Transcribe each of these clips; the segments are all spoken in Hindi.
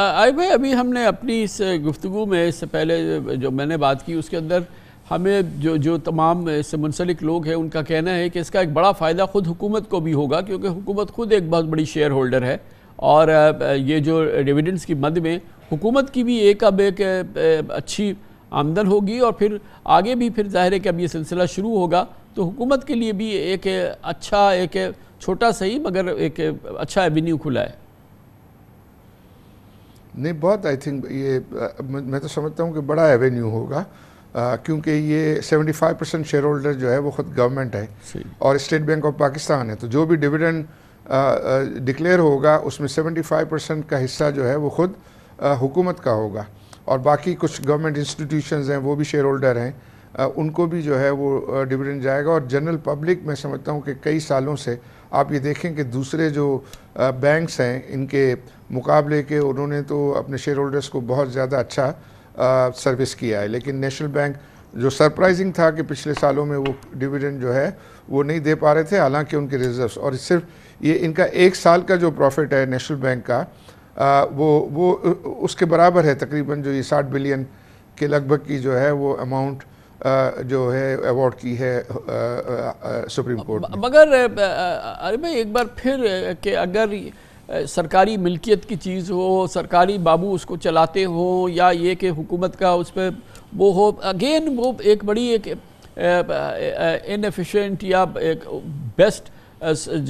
आई भाई अभी हमने अपनी इस गुफ्तु में इससे पहले जो मैंने बात की उसके अंदर हमें जो जो तमाम इससे मुंसलिक लोग हैं उनका कहना है कि इसका एक बड़ा फ़ायदा ख़ुद हुकूमत को भी होगा क्योंकि हुकूमत ख़ुद एक बहुत बड़ी शेयर होल्डर है और ये जो डिविडेंड्स की मद में हुकूमत की भी एक अब एक अच्छी आमदन होगी और फिर आगे भी फिर ज़ाहिर है कि अब ये सिलसिला शुरू होगा तो हुकूमत के लिए भी एक अच्छा एक छोटा सही मगर एक अच्छा एवेन्यू खुला है नहीं बहुत आई थिंक ये मैं तो समझता हूँ कि बड़ा एवेन्यू होगा क्योंकि ये 75 परसेंट शेयर होल्डर जो है वो खुद गवर्नमेंट है और स्टेट बैंक ऑफ पाकिस्तान है तो जो भी डिविडेंड डिक्लेयर होगा उसमें 75 परसेंट का हिस्सा जो है वो खुद हुकूमत का होगा और बाकी कुछ गवर्नमेंट इंस्टीट्यूशंस हैं वो भी शेयर होल्डर हैं उनको भी जो है वो डिविडेंड जाएगा और जनरल पब्लिक मैं समझता हूँ कि कई सालों से आप ये देखें कि दूसरे जो बैंक्स हैं इनके मुकाबले के उन्होंने तो अपने शेयर होल्डर्स को बहुत ज़्यादा अच्छा सर्विस किया है लेकिन नेशनल बैंक जो सरप्राइजिंग था कि पिछले सालों में वो डिविडेंड जो है वो नहीं दे पा रहे थे हालांकि उनके रिजर्व्स और सिर्फ ये इनका एक साल का जो प्रॉफिट है नेशनल बैंक का आ, वो वो उसके बराबर है तकरीबन जो ये साठ बिलियन के लगभग की जो है वो अमाउंट जो है अवार्ड की है सुप्रीम कोर्ट मगर अरे भाई एक बार फिर कि अगर सरकारी मिल्कियत की चीज़ हो सरकारी बाबू उसको चलाते हो या ये कि हुकूमत का उस पर वो हो अगेन वो एक बड़ी एक इनफिशेंट या एक बेस्ट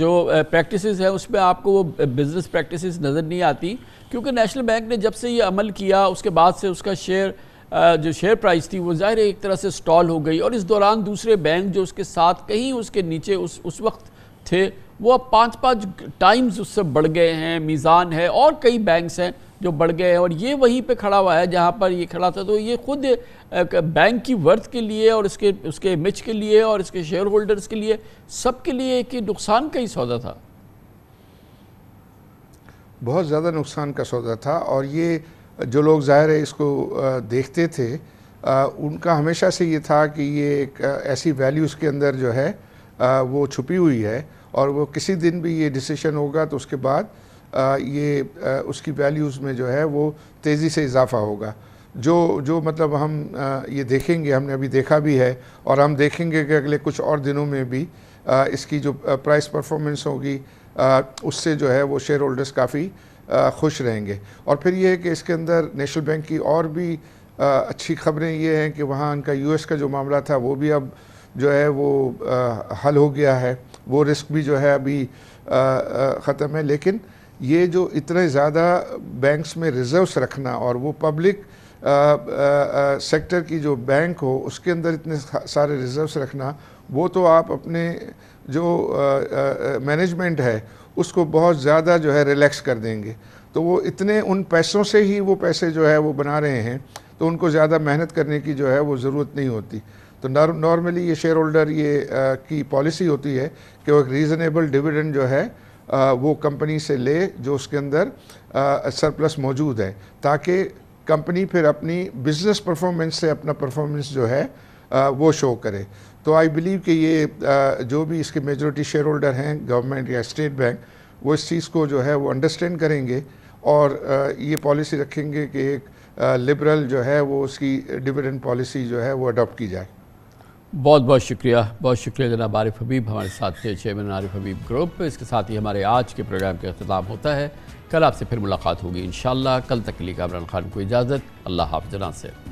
जो प्रैक्टिसेस हैं उसमें आपको वो बिज़नेस प्रैक्टिसेस नज़र नहीं आती क्योंकि नेशनल बैंक ने जब से ये अमल किया उसके बाद से उसका शेयर जो शेयर प्राइस थी वो ज़ाहिर एक तरह से स्टॉल हो गई और इस दौरान दूसरे बैंक जो उसके साथ कहीं उसके नीचे उस उस वक्त थे वो अब पाँच पाँच टाइम्स उससे बढ़ गए हैं मीज़ान है और कई बैंक्स हैं जो बढ़ गए हैं और ये वहीं पे खड़ा हुआ है जहाँ पर ये खड़ा था तो ये खुद बैंक की वर्थ के लिए और इसके उसके मिच के लिए और इसके शेयर होल्डर्स के लिए सब के लिए एक नुकसान का ही सौदा था बहुत ज़्यादा नुकसान का सौदा था और ये जो लोग ज़ाहिर है इसको देखते थे उनका हमेशा से ये था कि ये एक ऐसी वैल्यूज़ के अंदर जो है वो छुपी हुई है और वो किसी दिन भी ये डिसीशन होगा तो उसके बाद ये उसकी वैल्यूज़ में जो है वो तेज़ी से इजाफा होगा जो जो मतलब हम ये देखेंगे हमने अभी देखा भी है और हम देखेंगे कि अगले कुछ और दिनों में भी इसकी जो प्राइस परफॉर्मेंस होगी उससे जो है वो शेयर होल्डर्स काफ़ी खुश रहेंगे और फिर ये है कि इसके अंदर नेशनल बैंक की और भी आ, अच्छी खबरें ये हैं कि वहाँ उनका यूएस का जो मामला था वो भी अब जो है वो आ, हल हो गया है वो रिस्क भी जो है अभी ख़त्म है लेकिन ये जो इतने ज़्यादा बैंक्स में रिजर्व्स रखना और वो पब्लिक सेक्टर की जो बैंक हो उसके अंदर इतने सारे रिजर्व्स रखना वो तो आप अपने जो मैनेजमेंट है उसको बहुत ज़्यादा जो है रिलैक्स कर देंगे तो वो इतने उन पैसों से ही वो पैसे जो है वो बना रहे हैं तो उनको ज़्यादा मेहनत करने की जो है वो ज़रूरत नहीं होती तो नॉर्मली ये शेयर होल्डर ये आ, की पॉलिसी होती है कि वो एक रीज़नेबल डिविडेंड जो है आ, वो कंपनी से ले जो उसके अंदर सरप्लस मौजूद है ताकि कंपनी फिर अपनी बिज़नेस परफॉर्मेंस से अपना परफॉर्मेंस जो है वो शो करे तो आई बिलीव कि ये जो भी इसके मेजोरिटी शेयर होल्डर हैं गवर्नमेंट या स्टेट बैंक वो इस चीज़ को जो है वो अंडरस्टैंड करेंगे और ये पॉलिसी रखेंगे कि एक लिबरल जो है वो उसकी डिविडेंड पॉलिसी जो है वो अडॉप्ट की जाए बहुत बहुत शुक्रिया बहुत शुक्रिया जनाब आरिफ हबीब हमारे साथ थे चेयरमैन आरिफ हबीब ग्रुप इसके साथ ही हमारे आज के प्रोग्राम का अख्ताम होता है कल आपसे फिर मुलाकात होगी इन कल तक के लिए कामरान खान को इजाज़त अल्लाह हाफ जना से